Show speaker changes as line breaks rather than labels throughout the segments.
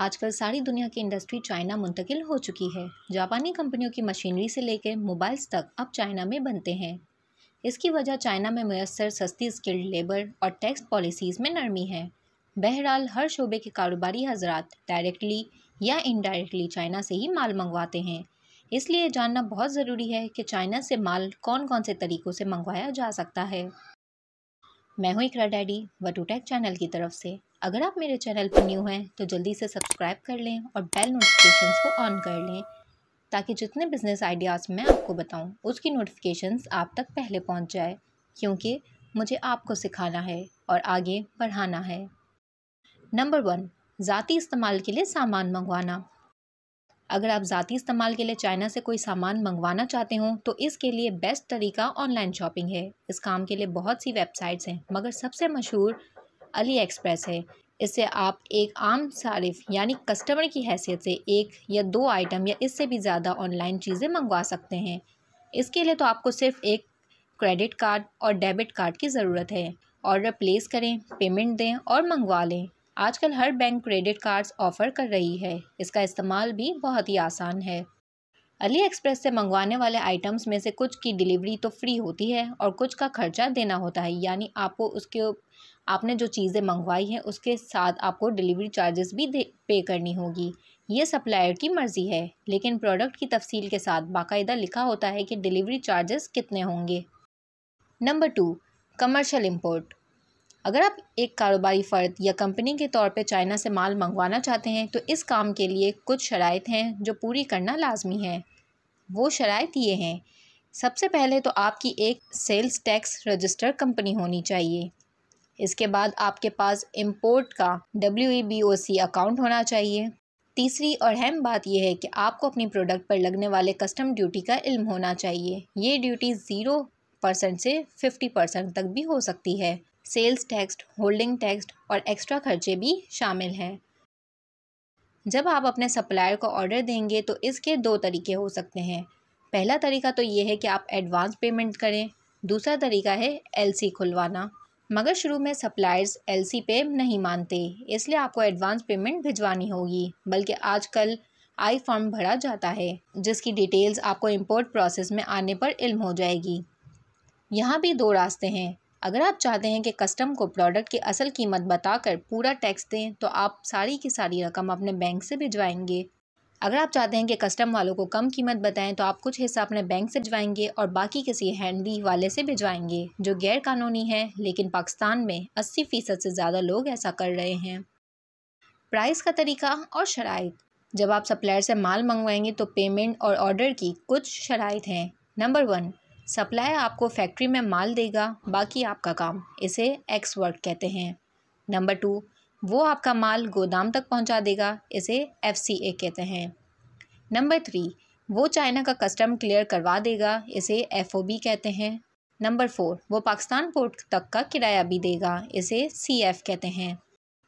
आजकल सारी दुनिया की इंडस्ट्री चाइना मुंतकिल हो चुकी है जापानी कंपनियों की मशीनरी से लेकर मोबाइल्स तक अब चाइना में बनते हैं इसकी वजह चाइना में मैसर सस्ती स्किल्ड लेबर और टैक्स पॉलिसीज़ में नरमी है बहरहाल हर शोबे के कारोबारी हजरात डायरेक्टली या इनडायरेक्टली चाइना से ही माल मंगवाते हैं इसलिए जानना बहुत ज़रूरी है कि चाइना से माल कौन कौन से तरीक़ों से मंगवाया जा सकता है मैं हूं इकरा डैडी वटूटैक चैनल की तरफ से अगर आप मेरे चैनल पर न्यू हैं तो जल्दी से सब्सक्राइब कर लें और बेल नोटिफिकेशंस को ऑन कर लें ताकि जितने बिज़नेस आइडियाज़ मैं आपको बताऊं उसकी नोटिफिकेशंस आप तक पहले पहुंच जाए क्योंकि मुझे आपको सिखाना है और आगे बढ़ाना है नंबर वन ज़ाती इस्तेमाल के लिए सामान मंगवाना अगर आप ज़ाती इस्तेमाल के लिए चाइना से कोई सामान मंगवाना चाहते हो तो इसके लिए बेस्ट तरीका ऑनलाइन शॉपिंग है इस काम के लिए बहुत सी वेबसाइट्स हैं मगर सबसे मशहूर अली एक्सप्रेस है इससे आप एक आम सारिफ यानी कस्टमर की हैसियत से एक या दो आइटम या इससे भी ज़्यादा ऑनलाइन चीज़ें मंगवा सकते हैं इसके लिए तो आपको सिर्फ एक क्रेडिट कार्ड और डेबिट कार्ड की ज़रूरत है ऑर्डर प्लेस करें पेमेंट दें और मंगवा लें आजकल हर बैंक क्रेडिट कार्ड्स ऑफर कर रही है इसका इस्तेमाल भी बहुत ही आसान है अली एक्सप्रेस से मंगवाने वाले आइटम्स में से कुछ की डिलीवरी तो फ्री होती है और कुछ का खर्चा देना होता है यानी आपको उसके आपने जो चीज़ें मंगवाई हैं उसके साथ आपको डिलीवरी चार्जेस भी पे करनी होगी ये सप्लायर की मर्ज़ी है लेकिन प्रोडक्ट की तफसील के साथ बाकायदा लिखा होता है कि डिलीवरी चार्जेस कितने होंगे नंबर टू कमर्शल इम्पोर्ट अगर आप एक कारोबारी फ़र्द या कंपनी के तौर पर चाइना से माल मंगवाना चाहते हैं तो इस काम के लिए कुछ शराइ हैं जो पूरी करना लाजमी है वो शराइ ये हैं सबसे पहले तो आपकी एक सेल्स टैक्स रजिस्टर कंपनी होनी चाहिए इसके बाद आपके पास इम्पोर्ट का डब्ल्यू e अकाउंट होना चाहिए तीसरी और अहम बात यह है कि आपको अपनी प्रोडक्ट पर लगने वाले कस्टम ड्यूटी का इल्म होना चाहिए ये ड्यूटी ज़ीरो परसेंट से फिफ्टी परसेंट तक भी हो सकती है सेल्स टैक्स होल्डिंग टैक्स और एक्स्ट्रा खर्चे भी शामिल हैं जब आप अपने सप्लायर को ऑर्डर देंगे तो इसके दो तरीके हो सकते हैं पहला तरीका तो ये है कि आप एडवांस पेमेंट करें दूसरा तरीका है एलसी खुलवाना मगर शुरू में सप्लायर्स एलसी पे नहीं मानते इसलिए आपको एडवांस पेमेंट भिजवानी होगी बल्कि आजकल आई फॉर्म भरा जाता है जिसकी डिटेल्स आपको इंपोर्ट प्रोसेस में आने पर इल्म हो जाएगी यहाँ भी दो रास्ते हैं अगर आप चाहते हैं कि कस्टम को प्रोडक्ट की असल कीमत बताकर पूरा टैक्स दें तो आप सारी की सारी रकम अपने बैंक से भिजवाएंगे अगर आप चाहते हैं कि कस्टम वालों को कम कीमत बताएं तो आप कुछ हिस्सा अपने बैंक से भिजवाएंगे और बाकी किसी हैंडी वाले से भिजवाएंगे जो गैर कानूनी है लेकिन पाकिस्तान में अस्सी फ़ीसद से ज़्यादा लोग ऐसा कर रहे हैं प्राइस का तरीका और शराइ जब आप सप्लायर से माल मंगवाएंगे तो पेमेंट और ऑर्डर की कुछ शराइ हैं नंबर वन सप्लायर आपको फैक्ट्री में माल देगा बाकी आपका काम इसे एक्स वर्क कहते हैं नंबर टू वो आपका माल गोदाम तक पहुंचा देगा इसे एफ सी ए कहते हैं नंबर थ्री वो चाइना का कस्टम क्लियर करवा देगा इसे एफ ओ बी कहते हैं नंबर फोर वो पाकिस्तान पोर्ट तक का किराया भी देगा इसे सी एफ कहते हैं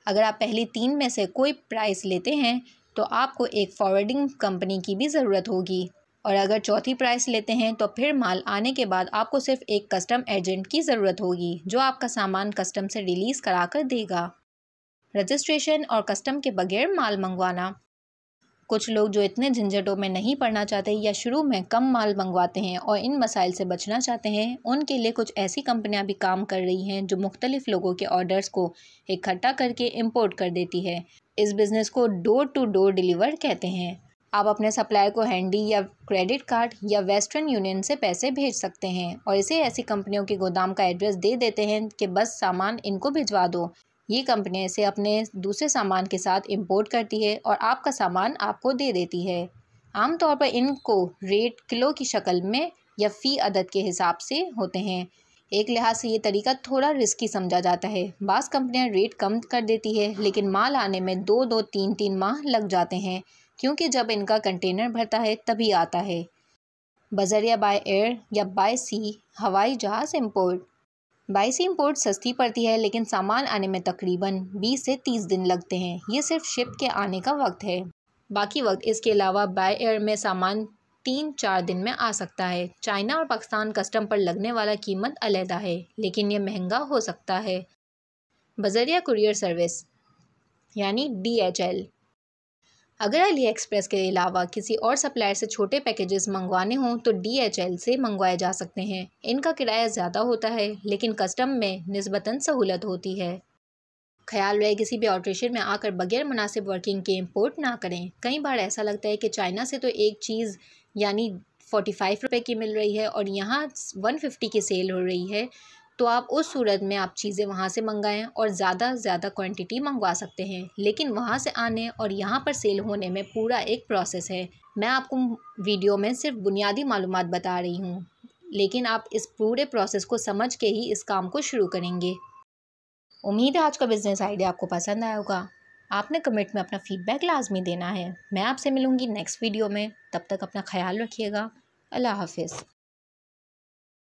अगर आप पहली तीन में से कोई प्राइस लेते हैं तो आपको एक फॉरवर्डिंग कंपनी की भी ज़रूरत होगी और अगर चौथी प्राइस लेते हैं तो फिर माल आने के बाद आपको सिर्फ एक कस्टम एजेंट की ज़रूरत होगी जो आपका सामान कस्टम से रिलीज़ करा कर देगा रजिस्ट्रेशन और कस्टम के बगैर माल मंगवाना कुछ लोग जो इतने झंझटों में नहीं पड़ना चाहते या शुरू में कम माल मंगवाते हैं और इन मसाइल से बचना चाहते हैं उनके लिए कुछ ऐसी कंपनियां भी काम कर रही हैं जो मुख्तलिफ लोगों के ऑर्डर्स को इकट्ठा करके इम्पोर्ट कर देती है इस बिज़नेस को डोर टू डोर डिलीवर कहते हैं आप अपने सप्लायर को हैंडी या क्रेडिट कार्ड या वेस्टर्न यूनियन से पैसे भेज सकते हैं और इसे ऐसी कंपनियों के गोदाम का एड्रेस दे देते हैं कि बस सामान इनको भिजवा दो ये कंपनियाँ इसे अपने दूसरे सामान के साथ इंपोर्ट करती है और आपका सामान आपको दे देती है आमतौर पर इनको रेट किलो की शक्ल में या फ़ी अदद के हिसाब से होते हैं एक लिहाज से ये तरीका थोड़ा रिस्की समझा जाता है बास कंपनियां रेट कम कर देती है लेकिन माल आने में दो दो तीन तीन माह लग जाते हैं क्योंकि जब इनका कंटेनर भरता है तभी आता है बजरिया बाय एयर या बाय सी हवाई जहाज़ इम्पोर्ट बाई सी इम्पोर्ट सस्ती पड़ती है लेकिन सामान आने में तकरीबन 20 से 30 दिन लगते हैं ये सिर्फ शिप के आने का वक्त है बाकी वक्त इसके अलावा बाय एयर में सामान तीन चार दिन में आ सकता है चाइना और पाकिस्तान कस्टम पर लगने वाला कीमत अलहदा है लेकिन यह महंगा हो सकता है बजरिया कुरियर सर्विस यानी डी एच एल अगर अली एक्सप्रेस के अलावा किसी और सप्लायर से छोटे पैकेजेस मंगवाने हों तो डीएचएल से मंगवाए जा सकते हैं इनका किराया ज़्यादा होता है लेकिन कस्टम में नस्बता सहूलत होती है ख्याल रहे किसी भी ऑटरेशन में आकर बगैर मुनासिब वर्किंग के इम्पोर्ट ना करें कई बार ऐसा लगता है कि चाइना से तो एक चीज़ यानी फ़ोर्टी फाइव रुपये की मिल रही है और यहाँ वन फिफ्टी की सेल हो रही है तो आप उस सूरत में आप चीज़ें वहाँ से मंगाएं और ज़्यादा ज़्यादा क्वांटिटी मंगवा सकते हैं लेकिन वहाँ से आने और यहाँ पर सेल होने में पूरा एक प्रोसेस है मैं आपको वीडियो में सिर्फ बुनियादी मालूम बता रही हूँ लेकिन आप इस पूरे प्रोसेस को समझ के ही इस काम को शुरू करेंगे उम्मीद है आज का बिज़नेस आइडिया आपको पसंद आया होगा आपने कमेंट में अपना फीडबैक लाजमी देना है मैं आपसे मिलूँगी नेक्स्ट वीडियो में तब तक अपना ख्याल रखिएगा अल्लाह हाफिज़